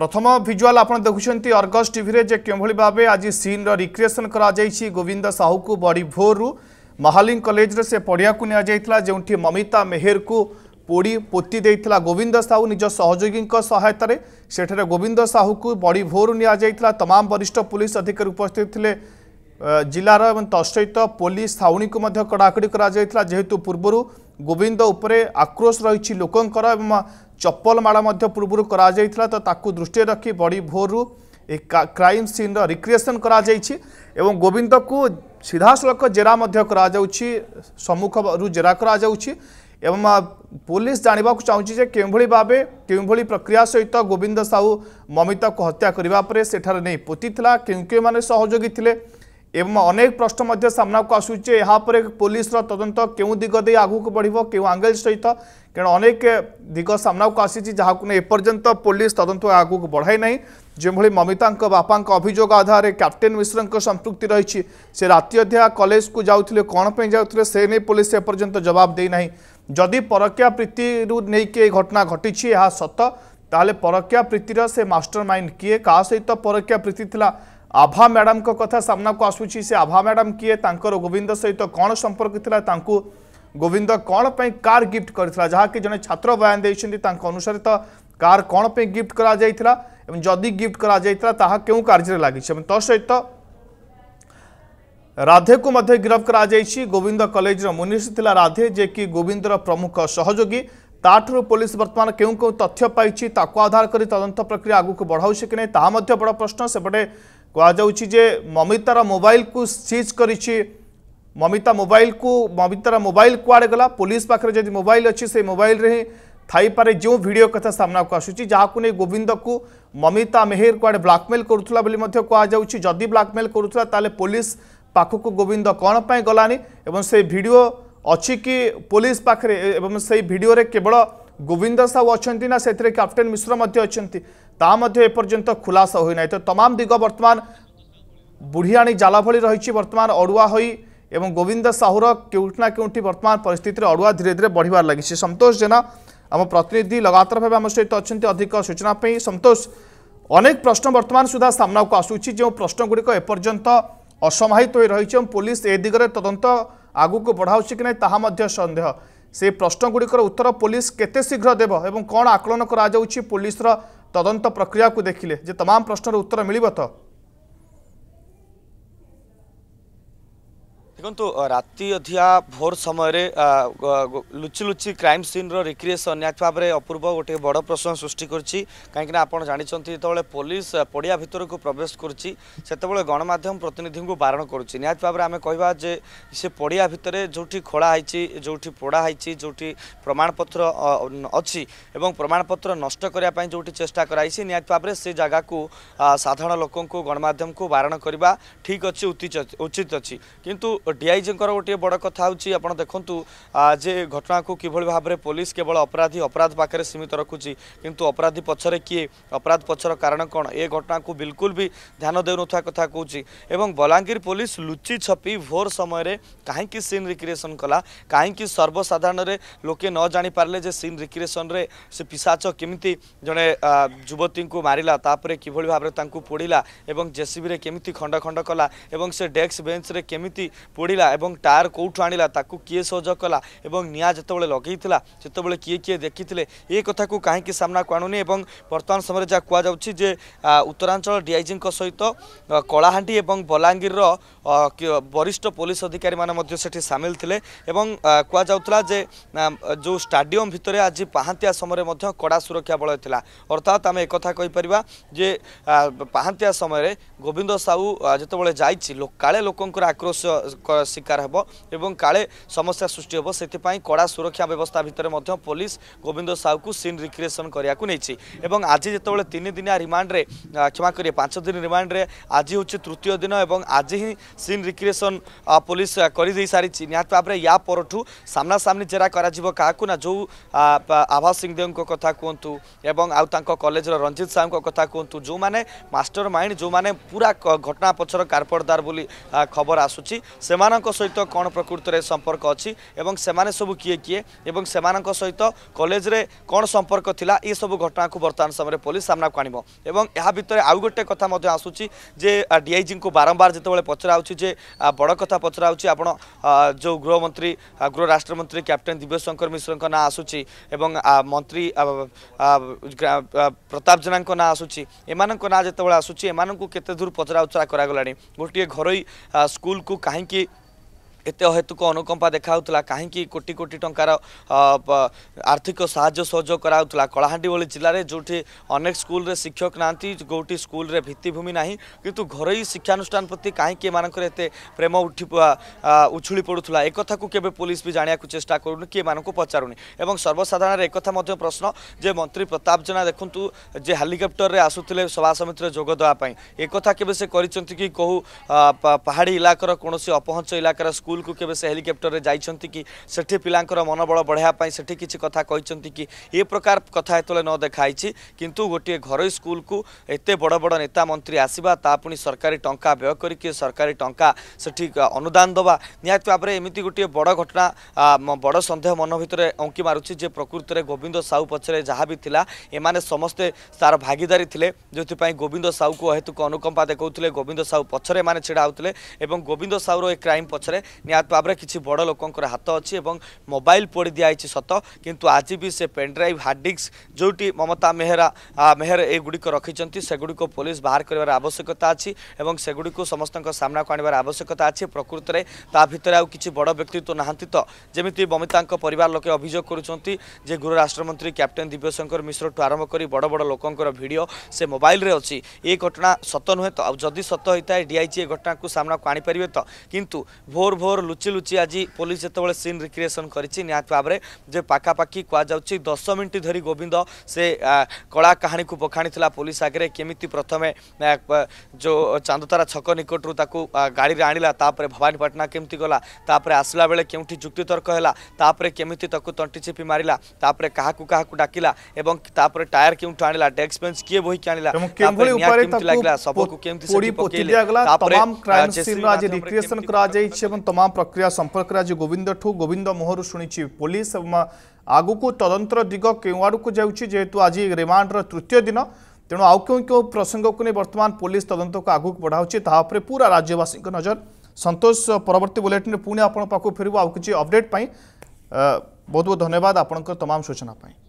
প্রথম ভিজুয়াল আপনার দেখুম Argus TV যে কেউভাবে ভাবে আজ সিন্র রিক্রিয়েসন করা যাই গোবিন্দ সাহুকু বড়ি ভোরু মহালিং কলেজরে সে পড়িয়া নিয়াযাই যেটি মমিতা মেহেরকু পোড়ি পোতি দিয়েছিল গোবিন্দ সাহু নিজ সহযোগী সহায়তার সেঠারে গোবিন্দ সাহুকু বড়ি ভোরু নিয়াযাই তমাম বরিষ্ঠ পুলিশ অধিকারী উপস্থিত লে ଜିଲ୍ଲାର ଏବଂ ତତ୍ସହିତ ପୋଲିସ ଥାଉଣୀକୁ ମଧ୍ୟ କଡ଼ାକଡ଼ି କରାଯାଇଥିଲା ଯେହେତୁ ପୂର୍ବରୁ ଗୋବିନ୍ଦ ଉପରେ ଆକ୍ରୋଶ ରହିଛି ଲୋକଙ୍କର ଏବଂ চপলমাড় মধ্য পূর্বরু করা যাইতলা তো তাকু দৃষ্টি রাখি বড়ি ভোরু এই ক্রাইম সিন্র রিক্রিয়েসন করা যাইছি এবং গোবিন্দকু সিধাসলখ জেরা মধ্য করা যাউছি সম্মুখরু জেরা করা যাউছি এবং পুলিশ জাঁয়া চাহুছি যে কেউভি ভাবে কেউভি প্রক্রিয়া সহিত গোবিন্দ সাহু মমিতাকে হত্যা করা পরে সেঠার নেই পোতি লা কেউ কেউ মানে সহযোগী লে এবং অনেক প্রশ্ন মধ্যে সামনাকু আসুছে এরপরে পুলিশর তদন্ত কেউ দিগ দিয়ে আগুক বড় কেউ আঙ্গেল সহিত କାରଣ ଅନେକ ଦିଗ ସାମ୍ନାକୁ ଆସିଛି ଯାହାକୁ ନେଇ ଏପର୍ଯ୍ୟନ୍ତ ପୋଲିସ ତଦନ୍ତ ଆଗକୁ ବଢ଼ାଇ ନାହିଁ ଯେଉଁଭଳି ମମିତାଙ୍କ ବାପାଙ୍କ ଅଭିଯୋଗ ଆଧାରରେ କ୍ୟାପ୍ଟେନ୍ ମିଶ୍ରଙ୍କ ସମ୍ପୃକ୍ତି ରହିଛି ସେ ରାତି ଅଧ୍ୟା କଲେଜକୁ ଯାଉଥିଲେ କ'ଣ ପାଇଁ ଯାଉଥିଲେ ସେ ନେଇ ପୋଲିସ ଏପର୍ଯ୍ୟନ୍ତ ଜବାବ ଦେଇନାହିଁ ଯଦି ପରକୀୟା ପ୍ରୀତିରୁ ନେଇକି ଏହି ଘଟଣା ଘଟିଛି ଏହା ସତ ତାହେଲେ ପରକୀୟା ପ୍ରୀତିର ସେ ମାଷ୍ଟର ମାଇଣ୍ଡ କିଏ କାହା ସହିତ ପରକୀୟା ପ୍ରୀତି ଥିଲା ଆଭା ମ୍ୟାଡ଼ାମଙ୍କ କଥା ସାମ୍ନାକୁ ଆସୁଛି ସେ ଆଭା ମ୍ୟାଡ଼ାମ କିଏ ତାଙ୍କର ଗୋବିନ୍ଦ ସହିତ କ'ଣ ସମ୍ପର୍କ ଥିଲା ତାଙ୍କୁ ଗୋବିନ୍ଦ କ'ଣ ପାଇଁ କାର୍ ଗିଫ୍ଟ କରିଥିଲା ଯାହାକି ଜଣେ ଛାତ୍ର ବୟାନ ଦେଇଛନ୍ତି ତାଙ୍କ ଅନୁସାରେ ତ କାର୍ କ'ଣ ପାଇଁ ଗିଫ୍ଟ କରାଯାଇଥିଲା ଏବଂ ଯଦି ଗିଫ୍ଟ କରାଯାଇଥିଲା ତାହା କେଉଁ କାର୍ଯ୍ୟରେ ଲାଗିଛି ଏବଂ ତୋ ସହିତ ରାଧେକୁ ମଧ୍ୟ ଗିରଫ କରାଯାଇଛି ଗୋବିନ୍ଦ କଲେଜର ମୁନିଷ ଥିଲା ରାଧେ ଯିଏକି ଗୋବିନ୍ଦର ପ୍ରମୁଖ ସହଯୋଗୀ ତାଠାରୁ ପୋଲିସ ବର୍ତ୍ତମାନ କେଉଁ କେଉଁ ତଥ୍ୟ ପାଇଛି ତାକୁ ଆଧାର କରି ତଦନ୍ତ ପ୍ରକ୍ରିୟା ଆଗକୁ ବଢ଼ାଉଛି କି ନାହିଁ ତାହା ମଧ୍ୟ ବଡ଼ ପ୍ରଶ୍ନ ସେପଟେ କୁହାଯାଉଛି ଯେ ମମିତାର ମୋବାଇଲକୁ ସିଜ୍ କରିଛି ममिता मोबाइल को ममितार मोबाइल कुआडे गला पुलिस पाखे जब मोबाइल अच्छे से मोबाइल रे थे जो भिड कथा सामना को आसूँ जहाक नहीं गोविंद को ममिता मेहर कुआ ब्लाकमेल करदी ब्लाकमेल करुला तेल पुलिस पाखक गोविंद कौन पर गलानी एवं से भिड अच्छी कि पुलिस पाखे एवं से भिडर केवल गोविंद साहु अच्छा ना से कैप्टेन मिश्र तापर्यंत खुलासा होना तो तमाम दिग बर्तमान बुढ़ियाणी जाला भर्तमान अड़ुआ होई एवं गोविंद साहूर केउटना केउटी बर्तमान परिस्थिति अड़ुआ धीरे धीरे बढ़िवार लगी संतोष जेना आम प्रतिनिधि लगातार भाव आम सहित अच्छा अधिक सूचनापी सतोष अनेक प्रश्न वर्तमान सुधा सामना को आसूरी जो प्रश्नगुड़िक एपर्यंत असमाहित रही पुलिस ए दिगरे तदंत आग को बढ़ाऊ कि ना सन्देह से प्रश्नगुड़िकर उत्तर पुलिस केत शीघ्र देव और कौन आकलन कर पुलिस तदंत प्रक्रिया को देखिले तमाम प्रश्नर उत्तर मिल तो দেখুন রাতি অধিয়া ভোর সময় লুচি লুচি ক্রাইম সিন্র রিক্রিয়েসন নিহত ভাবে অপূর্ব গোটি বড় প্রশ্ন সৃষ্টি করছি কিন্তু আপনার জাঁচান যেতবে পুলিশ পড়িয়া ভিতরক প্রবেশ করছি সেতবে গণমাধ্যম প্রতিনিধি বারণ করছি নিহত ভাবে আমি কহবা যে সে পড়িয়া ভিতরে যেটি খোলা হয়েছি যেটি পোড়া হয়েছি যেটি প্রমাণপত্র অছি প্রমাণপত্র নষ্ট করা যেটি চেষ্টা করা হয়েছে নিহত ভাবে সে জায়গা সাধারণ লোক গণমাধ্যম বারণ করা ঠিক অছি উচিত অ ডিআইজিঙ্কর গোটিয়ে বড় কথা হচ্ছে আপনার দেখুন যে ঘটনাকে কিভাবে ভাবে পুলিশ কেবল অপরাধী অপরাধ পাখে সীমিত রাখুছি কিন্তু অপরাধী পছরে কি অপরাধ পছর কারণ কোণ এ ঘটনাকে বিলকুল বি ধ্যান দেউনুথা কথা কৌছি এবং বলাঙ্গীর পুলিশ লুচি ছপি ভোর সময় কাহিকি সিন রিক্রিয়েসন কলা কাহিকি সর্বসাধারণের লোকে ন জাঁপারে যে সিন রিক্রিয়েসনরে সে পিসাচ কমিটি জনে যুবতী মারিলা তাপরে কিভাবে ভাবে তাঁকু পোড়া এবং জেসিবি কেমিতি খণ্ড খণ্ড কলা এবং সে ডেস্ক বেঞ্চরে কেমিতি ପୋଡ଼ିଲା ଏବଂ ଟାୟାର କେଉଁଠୁ ଆଣିଲା ତାକୁ କିଏ ସହଯୋଗ କଲା ଏବଂ ନିଆଁ ଯେତେବେଳେ ଲଗେଇଥିଲା ସେତେବେଳେ କିଏ କିଏ ଦେଖିଥିଲେ ଏ କଥାକୁ କାହିଁକି ସାମ୍ନାକୁ ଆଣୁନି ଏବଂ ବର୍ତ୍ତମାନ ସମୟରେ ଯାହା କୁହାଯାଉଛି ଯେ ଉତ୍ତରାଞ୍ଚଳ ଡିଆଇଜିଙ୍କ ସହିତ କଳାହାଣ୍ଡି ଏବଂ ବଲାଙ୍ଗୀରର ବରିଷ୍ଠ ପୋଲିସ ଅଧିକାରୀମାନେ ମଧ୍ୟ ସେଠି ସାମିଲ ଥିଲେ ଏବଂ କୁହାଯାଉଥିଲା ଯେ ଯେଉଁ ଷ୍ଟାଡିୟମ ଭିତରେ ଆଜି ପାହାନ୍ତିଆ ସମୟରେ ମଧ୍ୟ କଡ଼ା ସୁରକ୍ଷା ବଳୟ ଥିଲା ଅର୍ଥାତ୍ ଆମେ ଏକଥା କହିପାରିବା ଯେ ପାହାନ୍ତିଆ ସମୟରେ ଗୋବିନ୍ଦ ସାହୁ ଯେତେବେଳେ ଯାଇଛି କାଳେ ଲୋକଙ୍କର ଆକ୍ରୋଶ শিকার হব এবং কালে সমস্যা সৃষ্টি হব সেপাই কড়া সুরক্ষা ব্যবস্থা ভিতরে পুলিশ গোবিন্দ সাউকু সিন রিক্রিয়েসন করা নেই এবং আজ যেতবে তিন দিনিয়া রিমান্ডে ক্ষমা করি পাঁচ দিন রিমান্ডে আজ হচ্ছে তৃতীয় দিন এবং আজ হি সিন রিক্রিয়েসন পুলিশ করে দিয়ে সারিছে নিহত ভাবে ইয়া পরঠু সামনাসামনি জেরা করা কাহু না যে আভা সিংদেও কথা কুহতু এবং আউ তাঙ্ক কলেজর রঞ্জিত সাউঙ্ কথা কুহতু যে মাস্টর মাইন্ড যে পুরা ঘটনা পছর কার্পটদার বলে খবর আসুচি সে ସେମାନଙ୍କ ସହିତ କ'ଣ ପ୍ରକୃତରେ ସମ୍ପର୍କ ଅଛି ଏବଂ ସେମାନେ ସବୁ କିଏ କିଏ ଏବଂ ସେମାନଙ୍କ ସହିତ କଲେଜରେ କ'ଣ ସମ୍ପର୍କ ଥିଲା ଏସବୁ ଘଟଣାକୁ ବର୍ତ୍ତମାନ ସମୟରେ ପୋଲିସ ସାମ୍ନାକୁ ଆଣିବ ଏବଂ ଏହା ଭିତରେ ଆଉ ଗୋଟେ କଥା ମଧ୍ୟ ଆସୁଛି ଯେ ଡିଆଇଜିଙ୍କୁ ବାରମ୍ବାର ଯେତେବେଳେ ପଚରାହେଉଛି ଯେ ବଡ଼ କଥା ପଚରାହେଉଛି ଆପଣ ଯେଉଁ ଗୃହମନ୍ତ୍ରୀ ଗୃହ ରାଷ୍ଟ୍ରମନ୍ତ୍ରୀ କ୍ୟାପ୍ଟେନ୍ ଦିବ୍ୟଶଙ୍କର ମିଶ୍ରଙ୍କ ନାଁ ଆସୁଛି ଏବଂ ମନ୍ତ୍ରୀ ପ୍ରତାପ ଜେନାଙ୍କ ନାଁ ଆସୁଛି ଏମାନଙ୍କ ନାଁ ଯେତେବେଳେ ଆସୁଛି ଏମାନଙ୍କୁ କେତେ ଦୂର ପଚରା ଉଚରା କରାଗଲାଣି ଗୋଟିଏ ଘରୋଇ ସ୍କୁଲକୁ କାହିଁକି ଏତେ ଅହେତୁକ ଅନୁକମ୍ପା ଦେଖାଉଥିଲା କାହିଁକି କୋଟି କୋଟି ଟଙ୍କାର ଆର୍ଥିକ ସାହାଯ୍ୟ ସହଯୋଗ କରାଉଥିଲା କଳାହାଣ୍ଡି ଭଳି ଜିଲ୍ଲାରେ ଯେଉଁଠି ଅନେକ ସ୍କୁଲରେ ଶିକ୍ଷକ ନାହାନ୍ତି କେଉଁଠି ସ୍କୁଲରେ ଭିତ୍ତିଭୂମି ନାହିଁ କିନ୍ତୁ ଘରୋଇ ଶିକ୍ଷାନୁଷ୍ଠାନ ପ୍ରତି କାହିଁକି ଏମାନଙ୍କର ଏତେ ପ୍ରେମ ଉଠି ଉଛୁଳି ପଡ଼ୁଥିଲା ଏକଥାକୁ କେବେ ପୋଲିସ ବି ଜାଣିବାକୁ ଚେଷ୍ଟା କରୁନି କି ଏମାନଙ୍କୁ ପଚାରୁନି ଏବଂ ସର୍ବସାଧାରଣରେ ଏକଥା ମଧ୍ୟ ପ୍ରଶ୍ନ ଯେ ମନ୍ତ୍ରୀ ପ୍ରତାପ ଜେନା ଦେଖନ୍ତୁ ଯେ ହେଲିକପ୍ଟରରେ ଆସୁଥିଲେ ସଭା ସମିତିରେ ଯୋଗ ଦେବା ପାଇଁ ଏକଥା କେବେ ସେ କରିଛନ୍ତି କି କେଉଁ ପାହାଡ଼ି ଇଲାକାର କୌଣସି ଅପହଞ୍ଚ ଇଲାକାର ସ୍କୁଲ ସ୍କୁଲକୁ କେବେ ସେ ହେଲିକପ୍ଟରରେ ଯାଇଛନ୍ତି କି ସେଠି ପିଲାଙ୍କର ମନୋବଳ ବଢ଼ାଇବା ପାଇଁ ସେଠି କିଛି କଥା କହିଛନ୍ତି କି ଏ ପ୍ରକାର କଥା ଯେତେବେଳେ ନ ଦେଖାଇଛି କିନ୍ତୁ ଗୋଟିଏ ଘରୋଇ ସ୍କୁଲକୁ ଏତେ ବଡ଼ ବଡ଼ ନେତା ମନ୍ତ୍ରୀ ଆସିବା ତା ପୁଣି ସରକାରୀ ଟଙ୍କା ବ୍ୟୟ କରିକି ସରକାରୀ ଟଙ୍କା ସେଠି ଅନୁଦାନ ଦେବା ନିହାତି ଭାବରେ ଏମିତି ଗୋଟିଏ ବଡ଼ ଘଟଣା ବଡ଼ ସନ୍ଦେହ ମନ ଭିତରେ ଅଙ୍କି ମାରୁଛି ଯେ ପ୍ରକୃତରେ ଗୋବିନ୍ଦ ସାହୁ ପଛରେ ଯାହା ବି ଥିଲା ଏମାନେ ସମସ୍ତେ ତାର ଭାଗିଦାରୀ ଥିଲେ ଯେଉଁଥିପାଇଁ ଗୋବିନ୍ଦ ସାହୁକୁ ଅହେତୁକ ଅନୁକମ୍ପା ଦେଖାଉଥିଲେ ଗୋବିନ୍ଦ ସାହୁ ପଛରେ ଏମାନେ ଛିଡ଼ା ହେଉଥିଲେ ଏବଂ ଗୋବିନ୍ଦ ସାହୁର ଏ କ୍ରାଇମ୍ ପଛରେ ନିହାତି ଭାବରେ କିଛି ବଡ଼ ଲୋକଙ୍କର ହାତ ଅଛି ଏବଂ ମୋବାଇଲ ପୋଡ଼ି ଦିଆହେଇଛି ସତ କିନ୍ତୁ ଆଜି ବି ସେ ପେନ୍ଡ୍ରାଇଭ୍ ହାର୍ଡ଼ ଡିସ୍କ ଯେଉଁଠି ମମତା ମେହେରା ମେହେର ଏଗୁଡ଼ିକ ରଖିଛନ୍ତି ସେଗୁଡ଼ିକ ପୋଲିସ ବାହାର କରିବାର ଆବଶ୍ୟକତା ଅଛି ଏବଂ ସେଗୁଡ଼ିକୁ ସମସ୍ତଙ୍କ ସାମ୍ନାକୁ ଆଣିବାର ଆବଶ୍ୟକତା ଅଛି ପ୍ରକୃତରେ ତା ଭିତରେ ଆଉ କିଛି ବଡ଼ ବ୍ୟକ୍ତିତ୍ୱ ନାହାନ୍ତି ତ ଯେମିତି ମମିତାଙ୍କ ପରିବାର ଲୋକେ ଅଭିଯୋଗ କରୁଛନ୍ତି ଯେ ଗୃହ ରାଷ୍ଟ୍ରମନ୍ତ୍ରୀ କ୍ୟାପ୍ଟେନ୍ ଦିବ୍ୟଶଙ୍କର ମିଶ୍ରଠୁ ଆରମ୍ଭ କରି ବଡ଼ ବଡ଼ ଲୋକଙ୍କର ଭିଡ଼ିଓ ସେ ମୋବାଇଲରେ ଅଛି ଏ ଘଟଣା ସତ ନୁହେଁ ତ ଆଉ ଯଦି ସତ ହୋଇଥାଏ ଡିଆଇଜି ଏ ଘଟଣାକୁ ସାମ୍ନାକୁ ଆଣିପାରିବେ ତ କିନ୍ତୁ ଭୋର ଭୋର मोर लुचि लुचि आज पुलिस जिते सीन रिक्रिएसन करती निहत भाव में पखापाखि कहु दस मिनट धरी गोविंद से कला कहानी को पखाणी पुलिस आगे केमी प्रथम जो चांदतारा छक निकट निकटर गाड़ी में आणला भवानीपाटना केमती गला आसला बेले के जुक्ति तर्क है केमी तंटी छिपी मारा क्या क्या डाकिला टायर के आणला डेस्क बेच किए बोह बोहिक आणला सबको तमाम क्षमा प्रक्रिया संपर्क आज गोविंद ठू गोविंद मुहर शुणी पुलिस आग को तदंतर दिग क्यों आड़क जाहेतु आज रिमांडर तृतीय दिन तेणु आउ क्यों क्यों प्रसंग को नहीं बर्तमान पुलिस तदंत को आगे बढ़ाऊँ पर पूरा राज्यवासी नजर सतोष परवर्त बुलेटिन पुणे आप फेर आज किसी अपडेट पर बहुत बहुत धन्यवाद आपण तमाम सूचना सूचनापाई